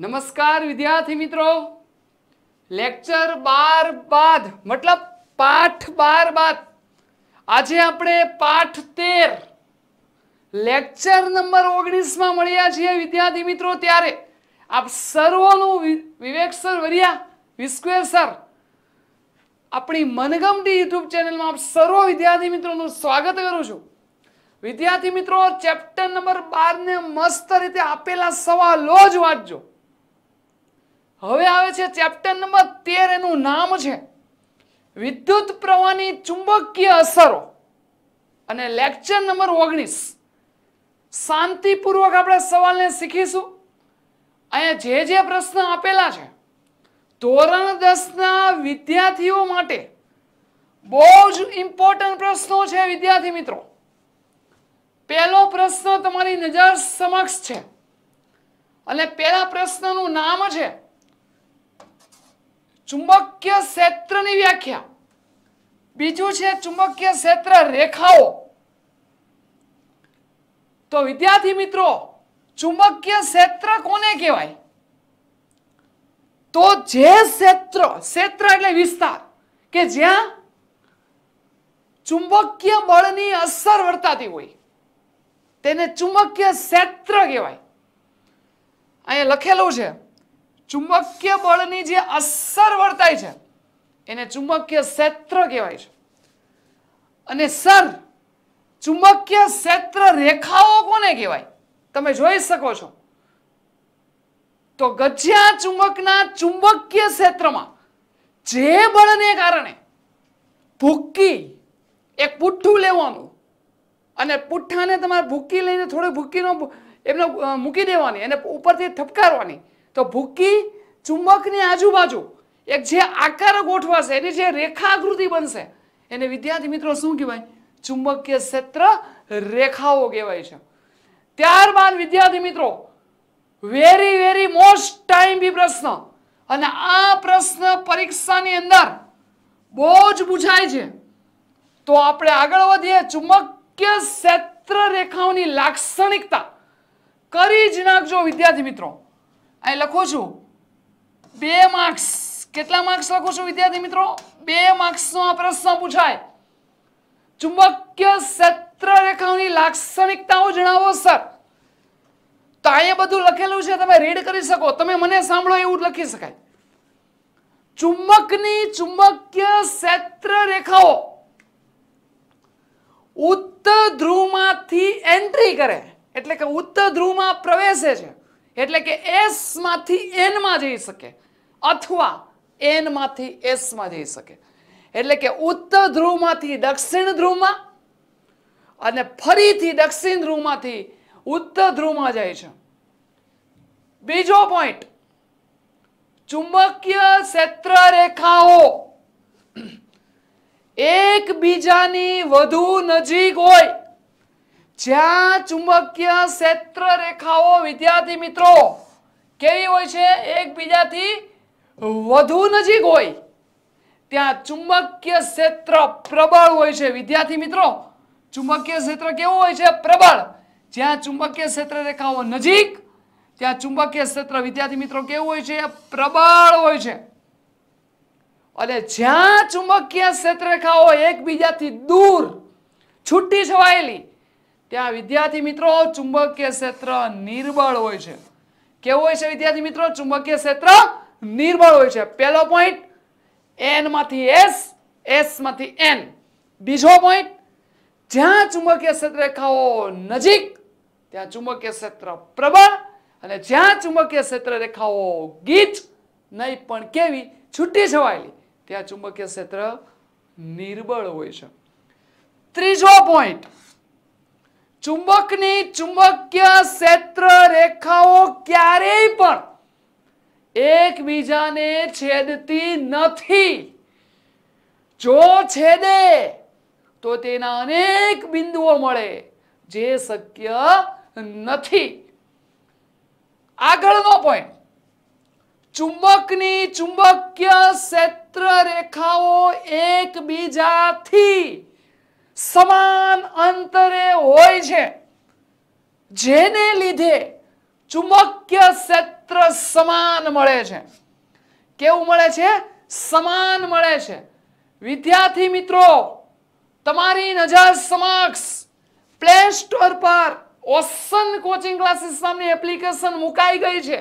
નમસ્કાર વિદ્યાર્થી મિત્રો લેક્ચર બાર બાદ મતલબ પાઠ બાર બાદ આજે આપણે પાઠ તેર લેક્ચર નંબર ઓગણીસમાં મળ્યા છીએ વિદ્યાર્થી મિત્રો ત્યારે આપ સર્વોનું વિવેક સર વરિયા વિસ્કવેર સર આપણી મનગમતી યુટ્યુબ ચેનલમાં આપ સર્વ વિદ્યાર્થી મિત્રોનું સ્વાગત કરું છું વિદ્યાર્થી મિત્રો ચેપ્ટર નંબર બારને મસ્ત રીતે આપેલા સવાલો જ વાંચજો હવે આવે છે ચેપ્ટર નંબર તેર એનું નામ છે વિદ્યુત પ્રવાહની ચુંબકીય અસરો અને લેક્ચર નંબર ઓગણીસ શાંતિપૂર્વક આપણે સવાલને શીખીશું અહીંયા જે જે પ્રશ્ન આપેલા છે ધોરણ દસના વિદ્યાર્થીઓ માટે બહુ જ ઇમ્પોર્ટન્ટ પ્રશ્નો છે વિદ્યાર્થી મિત્રો પહેલો પ્રશ્ન તમારી નજર સમક્ષ છે અને પહેલા પ્રશ્નનું નામ છે ચુંબકીય ક્ષેત્રની વ્યાખ્યા બીજું છે ચુંબકીય ક્ષેત્ર રેખાઓ તો વિદ્યાર્થી મિત્રો ચુંબકીય ક્ષેત્ર કોને કહેવાય તો જે ક્ષેત્ર ક્ષેત્ર એટલે વિસ્તાર કે જ્યાં ચુંબકીય બળની અસર વર્તાતી હોય તેને ચુંબકીય ક્ષેત્ર કહેવાય અહીંયા લખેલું છે ચુંબકીય બળની જે અસર વર્તાય છે એને ચુંબકીય ક્ષેત્ર કહેવાય છે અને સર ચુંબકીય ક્ષેત્ર રેખાઓ કોને કહેવાય તમે જોઈ શકો છો તો ગજ્યા ચુંબકના ચુંબકીય ક્ષેત્રમાં જે બળને કારણે ભૂક્કી એક પુઠ્ઠું લેવાનું અને પુઠ્ઠાને તમારે ભૂકી લઈને થોડી ભૂક્કીનો એમને મૂકી દેવાની એને ઉપરથી ઠપકારવાની તો ભૂકી ચુંબકની આજુબાજુ એક જે આકાર ગોઠવાશે એની જે રેખાકૃતિ બનશે એને વિદ્યાર્થી મિત્રો શું કહેવાય ચુંબકીય ક્ષેત્ર રેખાઓ કહેવાય છે ત્યારબાદ વિદ્યાર્થી મિત્રો વેરી વેરી મોસ્ટ ટાઈમ બી પ્રશ્ન અને આ પ્રશ્ન પરીક્ષાની અંદર બહુ જ પૂછાય છે તો આપણે આગળ વધીએ ચુંબકીય ક્ષેત્ર રેખાઓની લાક્ષણિકતા કરી જ નાખજો વિદ્યાર્થી મિત્રો અહીં લખું છું બે માર્ક્સ કેટલા માર્ક્સ લખું છું વિદ્યાર્થી મિત્રો બે માર્ક્સનો આ પ્રશ્ન પૂછાય ચુંબકીય ક્ષેત્ર રેખાઓની લાક્ષણિકતાઓ જણાવો સર તો અહીંયા બધું લખેલું છે તમે રીડ કરી શકો તમે મને સાંભળો એવું લખી શકાય ચુંબકની ચુંબકીય ક્ષેત્ર રેખાઓ ઉત્તર ધ્રુવમાંથી એન્ટ્રી કરે એટલે કે ઉત્તર ધ્રુવમાં પ્રવેશે છે એટલે કે એસમાંથી એનમાં જઈ શકે અથવા એનમાંથી એસમાં જઈ શકે એટલે કે ઉત્તર ધ્રુવમાંથી દક્ષિણ ધ્રુવમાં અને ફરીથી દક્ષિણ ધ્રુવમાંથી ઉત્તર ધ્રુવમાં જાય છે બીજો પોઈન્ટ ચુંબકીય ક્ષેત્ર રેખાઓ એકબીજાની વધુ નજીક હોય જ્યાં ચુંબકીય ક્ષેત્ર રેખાઓ વિદ્યાર્થી મિત્રો કેવી હોય છે એકબીજાથી વધુ નજીક હોય ત્યાં ચુંબકીય ક્ષેત્ર પ્રબળ હોય છે વિદ્યાર્થી મિત્રો ચુંબકીય ક્ષેત્ર કેવું હોય છે પ્રબળ જ્યાં ચુંબકીય ક્ષેત્ર રેખાઓ નજીક ત્યાં ચુંબકીય ક્ષેત્ર વિદ્યાર્થી મિત્રો કેવું હોય છે પ્રબળ હોય છે અને જ્યાં ચુંબકીય ક્ષેત્ર રેખાઓ એકબીજાથી દૂર છૂટી છવાયેલી ત્યાં વિદ્યાર્થી મિત્રો ચુંબકીય ક્ષેત્ર નિર્બળ હોય છે કેવું હોય છે વિદ્યાર્થી મિત્રો ચુંબકીય ક્ષેત્ર નિર્બળ હોય છે પહેલો પોઈન્ટ એન માંથી એસ એસ માંથી એન બીજો પોઈન્ટ જ્યાં ચુંબકીય ક્ષેત્ર રેખાઓ નજીક ત્યાં ચુંબકીય ક્ષેત્ર પ્રબળ અને જ્યાં ચુંબકીય ક્ષેત્ર રેખાઓ ગીચ નહીં પણ કેવી છૂટી છવાયેલી ત્યાં ચુંબકીય ક્ષેત્ર નિર્બળ હોય છે ત્રીજો પોઈન્ટ ચુંબકની ચુંબકીય ક્ષેત્ર રેખાઓ ક્યારેય પણ એકબીજાને છેદતી નથી જો છેદે તો તેના અનેક બિંદુઓ મળે જે શક્ય નથી આગળનો પોઈન્ટ ચુંબકની ચુંબકીય ક્ષેત્ર રેખાઓ એકબીજાથી સમાન અંતરે હોય છે જેને લીધે ચુંબકીય ક્ષેત્ર સમાન મળે છે કેવું મળે છે સમાન મળે છે વિદ્યાર્થી મિત્રો તમારી નજર સમક્ષ પ્લે સ્ટોર પર ઓસન કોચિંગ ક્લાસીસ નામની એપ્લિકેશન મુકાઈ ગઈ છે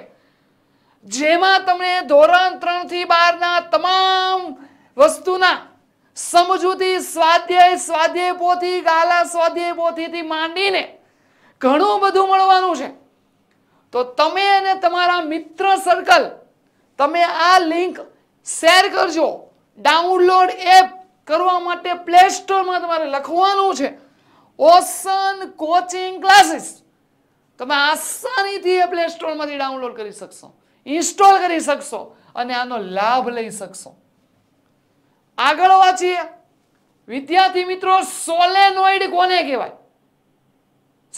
જેમાં તમને ધોરણ ત્રણથી બારના તમામ વસ્તુના સમજૂતી સ્વાધ્યાય સ્વાધ્યાય પોથી ગાલા સ્વાધ્યાય પોથીથી માંડીને ઘણું બધું મળવાનું છે તો તમે અને તમારા મિત્ર સર્કલ તમે આ લિંક શેર કરજો ડાઉનલોડ એપ કરવા માટે પ્લે સ્ટોરમાં તમારે લખવાનું છે ઓસન કોચિંગ ક્લાસીસ તમે આસાનીથી એ પ્લે સ્ટોરમાંથી ડાઉનલોડ કરી શકશો ઇન્સ્ટોલ કરી શકશો અને આનો લાભ લઈ શકશો આગળ વાંચીએ વિદ્યાર્થી મિત્રો સોલેનોઈડ કોને કહેવાય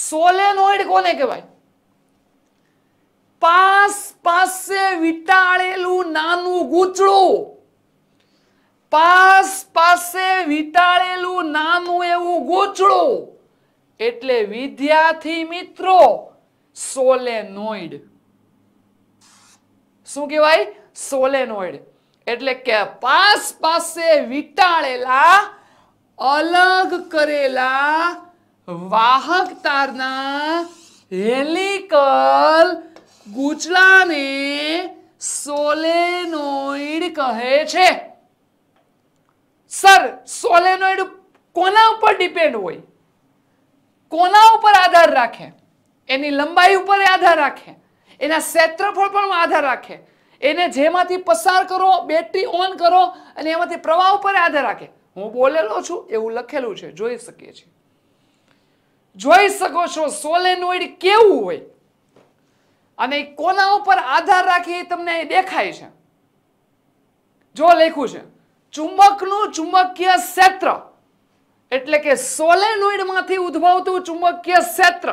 સોલેનોઈડ કોને કહેવાય પાસ પાસે વિટાળેલું નાનું ગૂંચળું પાસ પાસે વિટાળેલું નાનું એવું ગૂંચળું એટલે વિદ્યાર્થી મિત્રો સોલેનોઈડ શું કહેવાય સોલેનોઈડ એટલે કે પાસ પાસે વીંટાળેલા અલગ કરેલા વાહક તારના હેલિકલ ગૂંચળાને સોલેનોઇડ કહે છે સર સોલેનોઇડ કોના ઉપર ડિપેન્ડ હોય કોના ઉપર આધાર રાખે એની લંબાઈ ઉપર આધાર રાખે એના ક્ષેત્રફળ પણ આધાર રાખે એને જેમાંથી પસાર કરો બેટરી ઓન કરો અને એમાંથી પ્રવાહ ઉપર આધાર રાખે હું બોલેલો છું એવું લખેલું છે જોઈ શકીએ છીએ જોઈ શકો છો સોલેનોઇડ કેવું હોય અને કોના ઉપર આધાર રાખી તમને દેખાય છે જો લખ્યું છે ચુંબકનું ચુંબકીય ક્ષેત્ર એટલે કે સોલેનોઇડમાંથી ઉદ્ભવતું ચુંબકીય ક્ષેત્ર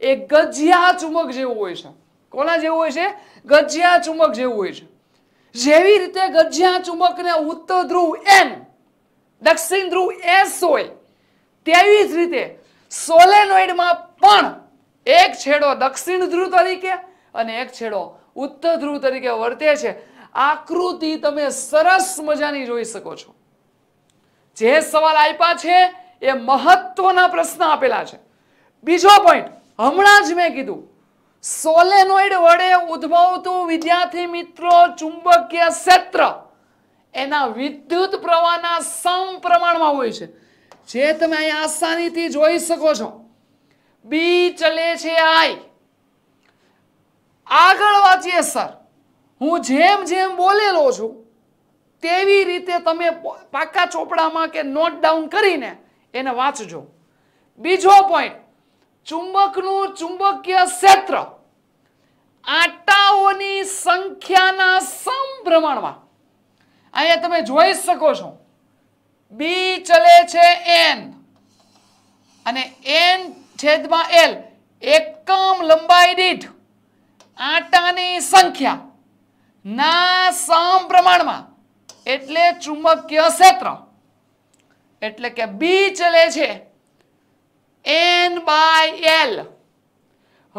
એ ગજિયા ચુંબક જેવું હોય છે કોના જેવું હોય છે ગજ્યા ચુંબક જેવું હોય છે જેવી રીતે ચુંબક ને ઉત્તર ધ્રુવ એમ દક્ષિણ ધ્રુવ એસ હોય તેવી જ રીતે સોલેનોઇડમાં પણ એક છેડો દક્ષિણ ધ્રુવ તરીકે અને એક છેડો ઉત્તર ધ્રુવ તરીકે વર્તે છે આકૃતિ તમે સરસ મજાની જોઈ શકો છો જે સવાલ આપ્યા છે એ મહત્વના પ્રશ્ન આપેલા છે બીજો પોઈન્ટ હમણાં જ મેં કીધું સોલેનોઇડ વડે ઉદ્ભવતું વિદ્યાર્થી મિત્રો ચુંબકીય ક્ષેત્ર એના વિદ્યુત પ્રવાહના સમપ્રમાણમાં હોય છે જે તમે અહીં આસાનીથી જોઈ શકો છો બી ચલે છે આઈ આગળ વાંચીએ સર હું જેમ જેમ બોલેલો છું તેવી રીતે તમે પાકા ચોપડામાં કે નોટ ડાઉન કરીને એને વાંચજો બીજો પોઈન્ટ ચુંબકનું ચુંબકીય ક્ષેત્ર આટાઓની સંખ્યાના સમપ્રમાણમાં અહીંયા તમે જોઈ શકો છો બી ચલે છે એન અને એન છેદમાં એલ એકમ લંબાઈ દીઠ આટાની સંખ્યા ના સમપ્રમાણમાં એટલે ચુંબકીય ક્ષેત્ર એટલે કે બી ચલે છે એન બાય એલ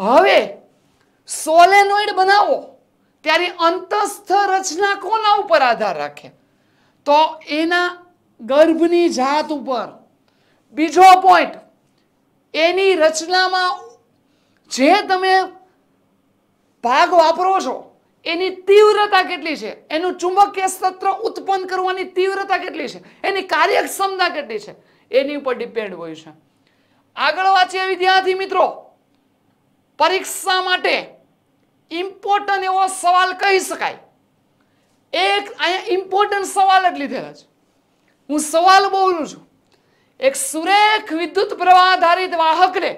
હવે સોલેનોઇડ બનાવો ત્યારે અંતસ્થ રચના કોના ઉપર આધાર રાખે તો એના ગર્ભની જાત ઉપર બીજો પોઈન્ટ એની રચનામાં જે તમે ભાગ વાપરો છો એની તીવ્રતા કેટલી છે એનું ચુંબકીય સત્ર ઉત્પન્ન કરવાની તીવ્રતા કેટલી છે એની કાર્યક્ષમતા કેટલી છે એની ઉપર ડિપેન્ડ હોય છે આગળ વાંચીએ વિદ્યાર્થી મિત્રો પરીક્ષા માટે ઇમ્પોર્ટન્ટ એવો સવાલ કહી શકાય એક અહીંયા ઇમ્પોર્ટન્ટ સવાલ જ લીધેલા છે હું સવાલ બોલું છું એક સુરેખ વિદ્યુત પ્રવાહ આધારિત વાહકને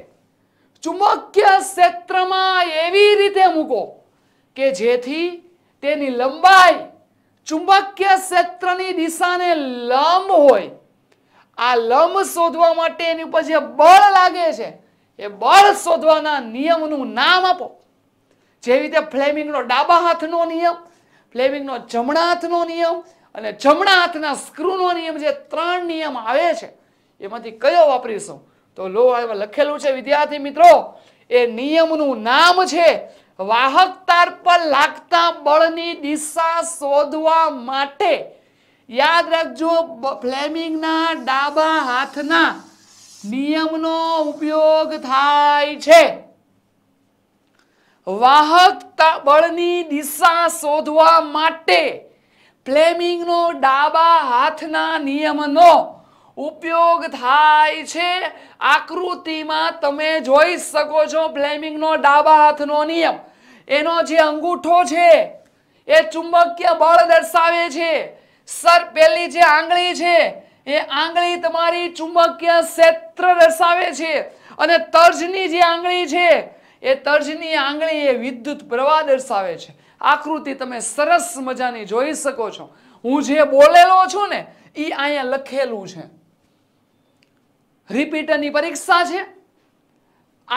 ચુંબકીય ક્ષેત્રમાં એવી રીતે મૂકો કે જેથી તેની લંબાઈ ચુંબકીય ક્ષેત્રની દિશાને લંબ હોય આ લંબ શોધવા માટે એની ઉપર જે બળ લાગે છે એ બળ શોધવાના નિયમનું નામ આપો જેવી રીતે ફ્લેમિંગનો ડાબા હાથનો નિયમ ફ્લેમિંગનો જમણા હાથનો નિયમ અને જમણા હાથના સ્ક્રૂનો નિયમ જે ત્રણ નિયમ આવે છે એમાંથી કયો વાપરીશું તો લો લખેલું છે વિદ્યાર્થી મિત્રો એ નિયમનું નામ છે વાહક તાર પર લાગતા બળની દિશા શોધવા માટે યાદ રાખજો ફ્લેમિંગના ડાબા હાથના નિયમનો ઉપયોગ થાય છે વાહકતા બળની દિશા શોધવા માટે ફ્લેમિંગનો ડાબા હાથના નિયમનો ઉપયોગ થાય છે આકૃતિમાં તમે જોઈ શકો છો ફ્લેમિંગનો ડાબા હાથનો નિયમ એનો જે અંગૂઠો છે એ ચુંબકીય બળ દર્શાવે છે સર પેલી જે આંગળી છે એ આંગળી તમારી ચુંબકીય ક્ષેત્ર દર્શાવે છે અને તર્જની જે આંગળી છે એ તર્જની આંગળીએ વિદ્યુત પ્રવાહ દર્શાવે છે આકૃતિ તમે સરસ મજાની જોઈ શકો છો હું જે બોલેલો છું ને એ અહીંયા લખેલું છે રિપીટરની પરીક્ષા છે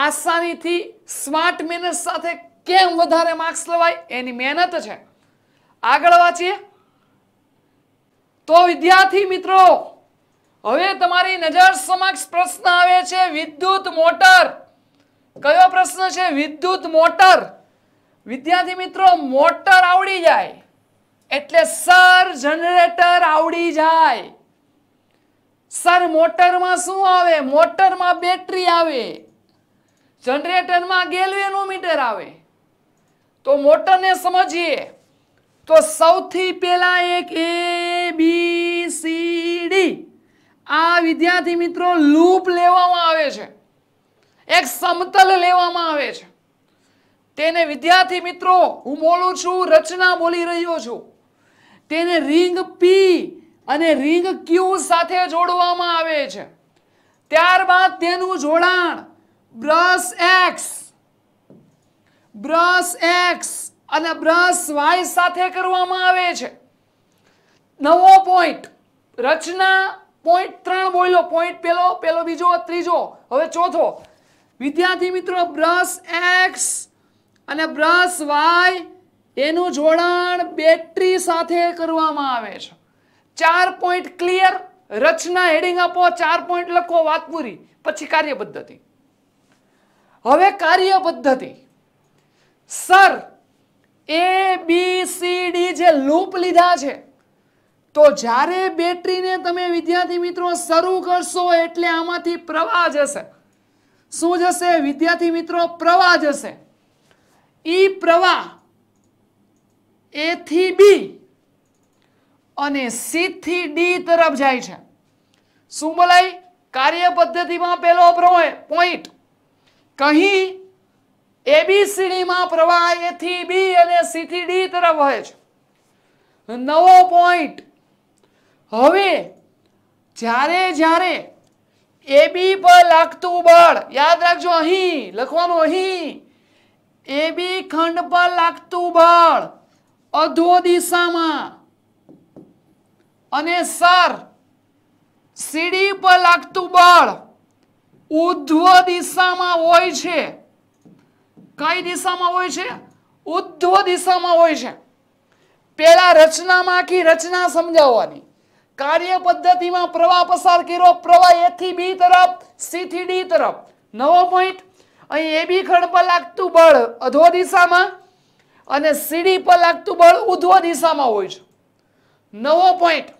આસાનીથી સ્માર્ટ મેનર્સ સાથે કેમ વધારે માર્ક્સ લવાય એની મહેનત છે આગળ વાંચીએ તો વિદ્યાર્થી મિત્રો હવે તમારી નજર સમક્ષ પ્રશ્ન આવે છે વિદ્યુત મોટર કયો પ્રશ્ન છે વિદ્યુત મોટર વિદ્યાર્થી મિત્રો મોટર આવડી જાય એટલે સર જનરેટર આવડી જાય સર મોટરમાં શું આવે મોટરમાં બેટરી આવે જનરેટરમાં ગેલવેનું મીટર આવે તો મોટરને સમજીએ તો સૌથી પહેલા એક એ બી સી ડી આ વિદ્યાર્થી મિત્રો લૂપ લેવામાં આવે છે એક સમતલ લેવામાં આવે છે તેને વિદ્યાર્થી મિત્રો હું બોલું છું રચના બોલી રહ્યો છું તેને રિંગ પી અને રિંગ ક્યુ સાથે જોડવામાં આવે છે ત્યારબાદ તેનું જોડાણ બ્રશ એક્સ બ્રશ એક્સ અને બ્રશ વાય સાથે કરવામાં આવે છે નવો પોઈન્ટ રચના પોઈન્ટ ત્રણ બોલ્યો પોઈન્ટ પેલો પેલો બીજો ત્રીજો હવે ચોથો વિદ્યાર્થી મિત્રો બ્રશ એક્સ અને બ્રશ વાય એનું જોડાણ બેટરી સાથે કરવામાં આવે છે ચાર પોઈન્ટ ક્લિયર રચના હેડિંગ આપો ચાર પોઈન્ટ લખો વાત પૂરી પછી કાર્ય પદ્ધતિ હવે કાર્ય પદ્ધતિ sir A B C D જે લૂપ લીધા છે તો જ્યારે બેટરીને તમે વિદ્યાર્થી મિત્રો શરૂ કરશો એટલે આમાંથી પ્રવાહ જશે શું જશે વિદ્યાર્થી મિત્રો પ્રવાહ જશે ઈ પ્રવાહ એ થી બી અને સી થી ડી તરફ જાય છે શું બોલાય કાર્ય પદ્ધતિમાં પહેલો પોઈન્ટ કહી એબીસીડીમાં પ્રવાહ એ થી બી અને સી થી ડી તરફ વહે છે નવો પોઈન્ટ હવે જ્યારે જ્યારે એબી પર લાગતું બળ યાદ રાખજો અહીં લખવાનું અહીં એબી ખંડ પર લાગતું બળ અધો દિશામાં અને સર સીડી પર લાગતું બળ ઉધ્વ દિશામાં હોય છે કઈ દિશામાં હોય છે ઉધ્વ દિશામાં હોય છે પેલા રચનામાં આખી રચના સમજાવવાની કાર્ય પદ્ધતિમાં પ્રવાહ પસાર કર્યો પ્રવાહ એ થી બી તરફ સી થી ડી તરફ નવો પોઈન્ટ અહીં એ બી ખંડ પર લાગતું બળ અધો દિશામાં અને સીડી પર લાગતું બળ ઉધ્વ દિશામાં હોય છે નવો પોઈન્ટ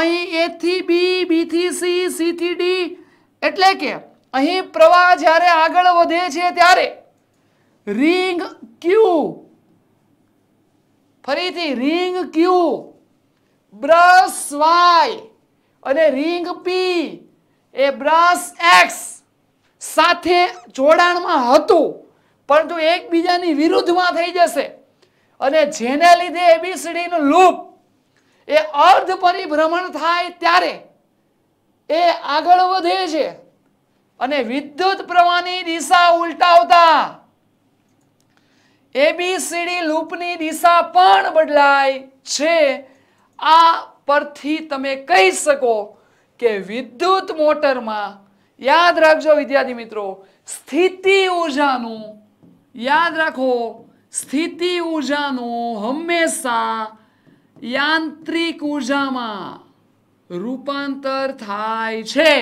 અહીં એ થી બી બી થી સી સી થી ડી એટલે કે અહીં પ્રવાહ જ્યારે આગળ વધે છે ત્યારે રિંગ ક્યુ ફરીથી રિંગ ક્યુ બ્રશ વાય અને રિંગ પી એ બ્રશ એક્સ સાથે જોડાણમાં હતું પરંતુ એકબીજાની વિરુદ્ધમાં થઈ જશે અને જેને લીધે એબીસીડીનું લૂપ એ અર્ધ પરિભ્રમણ થાય ત્યારે એ આગળ વધે છે અને વિદ્યુત પ્રવાહની દિશા ઉલટાવતા એબીસીડી લૂપની દિશા પણ બદલાય છે આ પરથી તમે કહી શકો કે વિદ્યુત મોટરમાં યાદ રાખજો વિદ્યાર્થી મિત્રો સ્થિતિ ઉર્જાનું યાદ રાખો સ્થિતિ ઉર્જાનું હંમેશા યાંત્રિક ઉર્જામાં રૂપાંતર થાય છે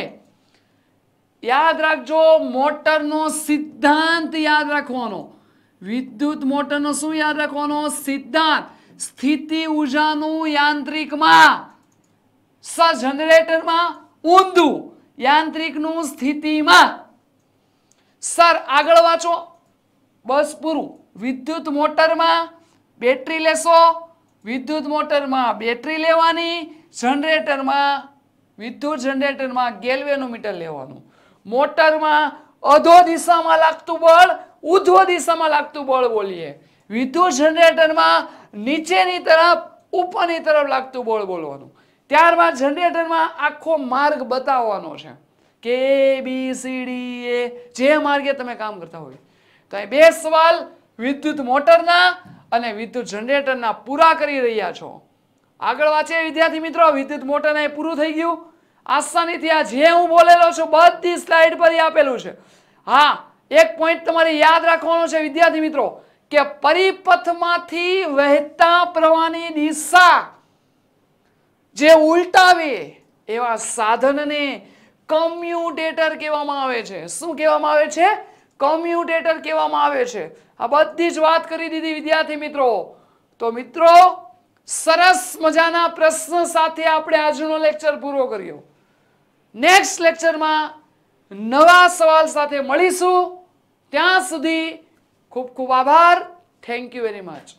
યાદ રાખજો મોટરનો સિદ્ધાંત યાદ રાખવાનો વિદ્યુત મોટરનો શું યાદ રાખવાનો સિદ્ધાંત સ્થિતિ ઉર્જાનું યાંત્રિકમાં સ જનરેટરમાં ઊંધું યાંત્રિકનું સ્થિતિમાં સર આગળ વાંચો બસ પૂરું વિદ્યુત મોટરમાં બેટરી લેશો વિદ્યુત મોટરમાં બેટરી લેવાની જનરેટરમાં વિદ્યુત જનરેટરમાં ગેલવેનું મીટર લેવાનું મોટરમાં અધો દિશામાં લાગતું બળ ઉધો દિશામાં લાગતું બળ બોલીએ વિદ્યુત જનરેટરમાં નીચેની તરફ ઉપરની તરફ લાગતું બોળ બોલવાનું ત્યારબાદ જનરેટરમાં આખો માર્ગ બતાવવાનો છે કે બી સી ડી એ જે માર્ગે તમે કામ કરતા હોય તો બે સવાલ વિદ્યુત મોટરના અને વિદ્યુત જનરેટરના પૂરા કરી રહ્યા છો આગળ વાંચે વિદ્યાર્થી મિત્રો વિદ્યુત મોટરના એ પૂરું થઈ ગયું આસાનીથી આ જે હું બોલેલો છું બધી સ્લાઇડ પર આપેલું છે હા એક પોઈન્ટ તમારે યાદ રાખવાનો છે વિદ્યાર્થી મિત્રો કે પરિપથમાંથી વહેતા પ્રવાહની દિશા જે ઉલટાવે એવા સાધનને કમ્યુટેટર કહેવામાં આવે છે શું કહેવામાં આવે છે કમ્યુટેટર કહેવામાં આવે છે આ બધી જ વાત કરી દીધી વિદ્યાર્થી મિત્રો તો મિત્રો સરસ મજાના પ્રશ્ન સાથે આપણે આજનો લેક્ચર પૂરો કર્યો નેક્સ્ટ લેક્ચરમાં નવા સવાલ સાથે મળીશું ત્યાં સુધી खूप खूप आभार थँक्यू व्हेरी मच